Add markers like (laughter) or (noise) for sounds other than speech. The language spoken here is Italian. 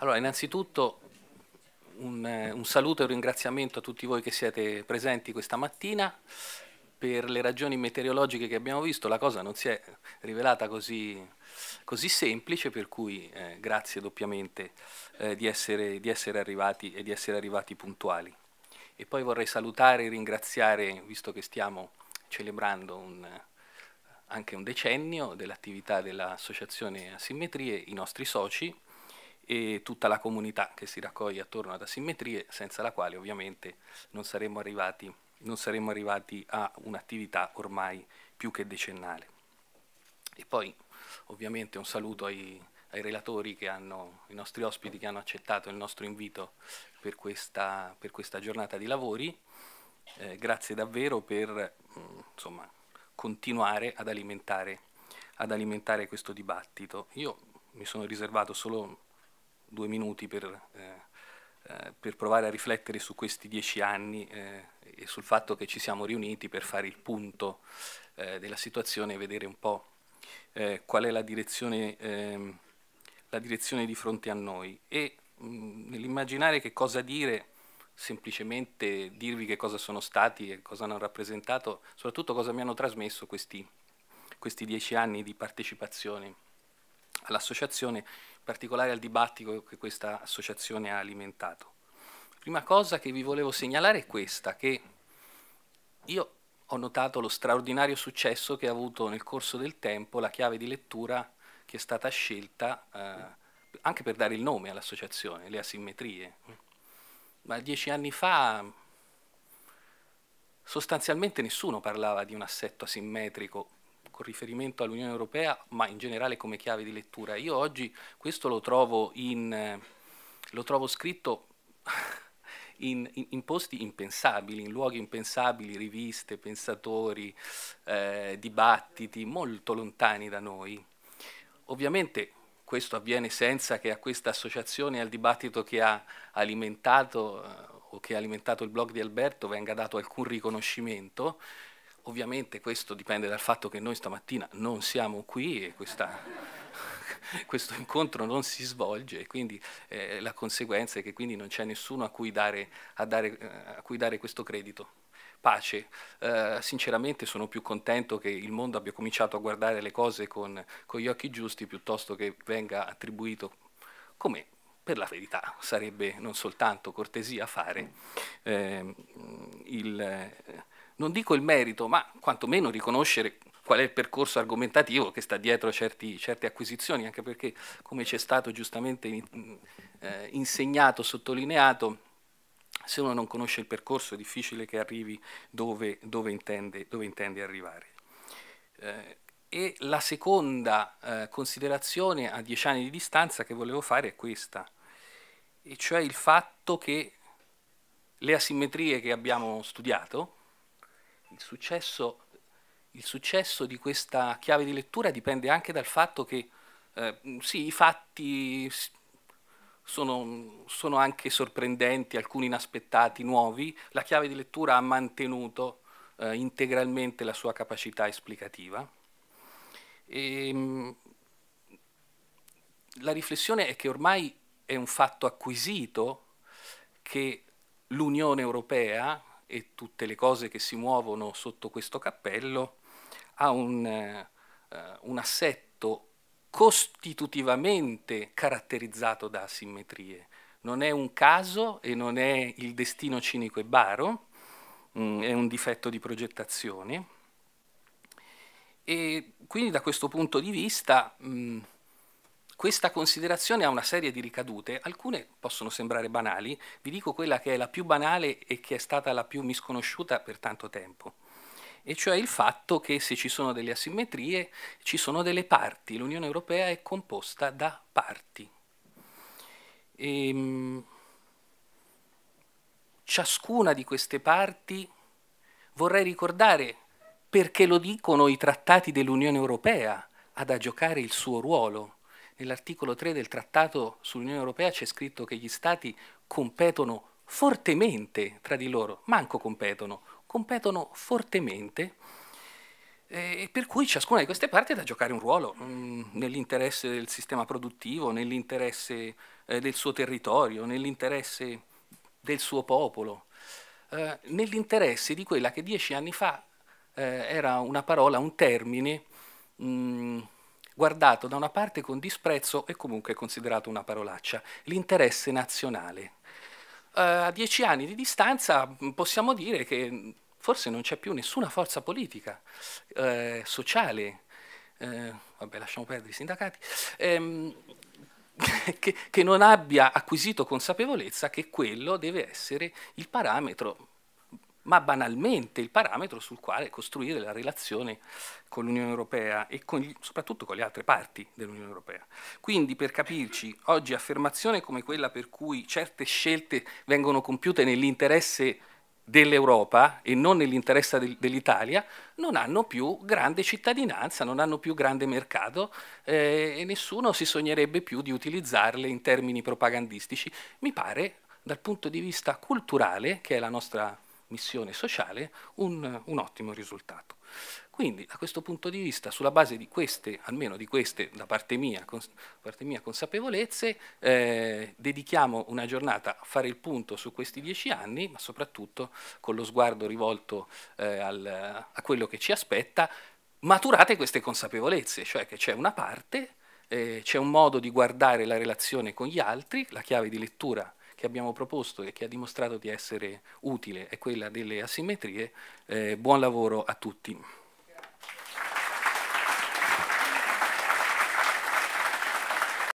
Allora, innanzitutto un, eh, un, saluto e un ringraziamento a tutti voi che siete presenti questa mattina. Per le ragioni meteorologiche che abbiamo visto la cosa non si è rivelata così, così semplice, per cui eh, grazie doppiamente eh, di, essere, di, essere, arrivati e di essere arrivati puntuali. E poi vorrei salutare e ringraziare, visto che stiamo celebrando un, anche un decennio dell'attività dell'Associazione Asimmetrie, i nostri soci, e tutta la comunità che si raccoglie attorno ad asimmetrie, senza la quale ovviamente non saremmo arrivati, non saremmo arrivati a un'attività ormai più che decennale. E poi ovviamente un saluto ai, ai relatori che hanno, i nostri ospiti che hanno accettato il nostro invito per questa, per questa giornata di lavori. Eh, grazie davvero per mm, insomma, continuare ad alimentare, ad alimentare questo dibattito. Io mi sono riservato solo due minuti per, eh, eh, per, provare a riflettere su questi dieci anni eh, e sul fatto che ci siamo riuniti per fare il punto eh, della situazione e vedere un po' eh, qual è la direzione, ehm, la direzione, di fronte a noi. E mm, nell'immaginare che cosa dire, semplicemente dirvi che cosa sono stati e cosa hanno rappresentato, soprattutto cosa mi hanno trasmesso questi, questi dieci anni di partecipazione all'associazione, particolare al dibattito che questa associazione ha alimentato. Prima cosa che vi volevo segnalare è questa, che io ho notato lo straordinario successo che ha avuto nel corso del tempo la chiave di lettura che è stata scelta eh, anche per dare il nome all'associazione, le asimmetrie. Ma dieci anni fa sostanzialmente nessuno parlava di un assetto asimmetrico con riferimento all'Unione Europea, ma in generale come chiave di lettura. Io oggi questo lo trovo, in, eh, lo trovo scritto (laughs) in, in, in, posti impensabili, in luoghi impensabili, riviste, pensatori, eh, dibattiti molto lontani da noi. Ovviamente questo avviene senza che a questa associazione al dibattito che ha alimentato eh, o che ha alimentato il blog di Alberto venga dato alcun riconoscimento, Ovviamente questo dipende dal fatto che noi stamattina non siamo qui e questa, (laughs) questo incontro non si svolge, quindi eh, la conseguenza è che quindi non c'è nessuno a cui dare, a dare, eh, a cui dare questo credito. Pace, eh, sinceramente sono più contento che il mondo abbia cominciato a guardare le cose con, con gli occhi giusti piuttosto che venga attribuito come per la verità sarebbe non soltanto cortesia fare eh, il non dico il merito, ma quantomeno riconoscere qual è il percorso argomentativo che sta dietro certi, certe acquisizioni, anche perché, come ci è stato giustamente eh, insegnato, sottolineato, se uno non conosce il percorso è difficile che arrivi dove, dove, intende, dove intende, arrivare. Eh, e la seconda eh, considerazione a dieci anni di distanza che volevo fare è questa, e cioè il fatto che le asimmetrie che abbiamo studiato, il successo, il successo, di questa chiave di lettura dipende anche dal fatto che eh, sì, i fatti sono, sono, anche sorprendenti, alcuni inaspettati, nuovi, la chiave di lettura ha mantenuto eh, integralmente la sua capacità esplicativa. E, ehm, la riflessione è che ormai è un fatto acquisito che l'Unione Europea, e tutte le cose che si muovono sotto questo cappello ha un, eh, un assetto costitutivamente caratterizzato da asimmetrie. Non è un caso e non è il destino cinico e baro, mh, mm, è un difetto di progettazione. E quindi da questo punto di vista mh, mm, questa considerazione ha una serie di ricadute, alcune possono sembrare banali, vi dico quella che è la più banale e che è stata la più misconosciuta per tanto tempo e cioè il fatto che se ci sono delle asimmetrie ci sono delle parti, l'Unione Europea è composta da parti. E, ehm, ciascuna di queste parti vorrei ricordare perché lo dicono i trattati dell'Unione Europea, ad da giocare il suo ruolo. Nell'articolo 3 del Trattato sull'Unione Europea c'è scritto che gli Stati competono fortemente tra di loro, manco competono, competono fortemente e eh, per cui ciascuna di queste parti è da giocare un ruolo mh, mm, nell'interesse del sistema produttivo, nell'interesse eh, del suo territorio, nell'interesse del suo popolo, eh, nell'interesse di quella che dieci anni fa eh, era una parola, un termine mh, mm, guardato da una parte con disprezzo e comunque considerato una parolaccia, l'interesse nazionale. Uh, a dieci anni di distanza mm, possiamo dire che mm, forse non c'è più nessuna forza politica, eh, sociale, eh, vabbè lasciamo perdere i sindacati, ehm, (laughs) che, che non abbia acquisito consapevolezza che quello deve essere il parametro ma banalmente il parametro sul quale costruire la relazione con l'Unione Europea e con soprattutto con le altre parti dell'Unione Europea. Quindi per capirci, oggi affermazione come quella per cui certe scelte vengono compiute nell'interesse dell'Europa e non nell'interesse dell'Italia, non hanno più grande cittadinanza, non hanno più grande mercato eh, e nessuno si sognerebbe più di utilizzarle in termini propagandistici. Mi pare, dal punto di vista culturale, che è la nostra missione sociale un, un, ottimo risultato. Quindi a questo punto di vista, sulla base di queste, almeno di queste da parte mia, cons parte mia consapevolezze, eh, dedichiamo una giornata a fare il punto su questi dieci anni, ma soprattutto con lo sguardo rivolto eh, al, a quello che ci aspetta, maturate queste consapevolezze, cioè che c'è una parte, eh, c'è un modo di guardare la relazione con gli altri, la chiave di lettura che abbiamo proposto e che ha dimostrato di essere utile è quella delle asimmetrie. Eh, buon lavoro a tutti.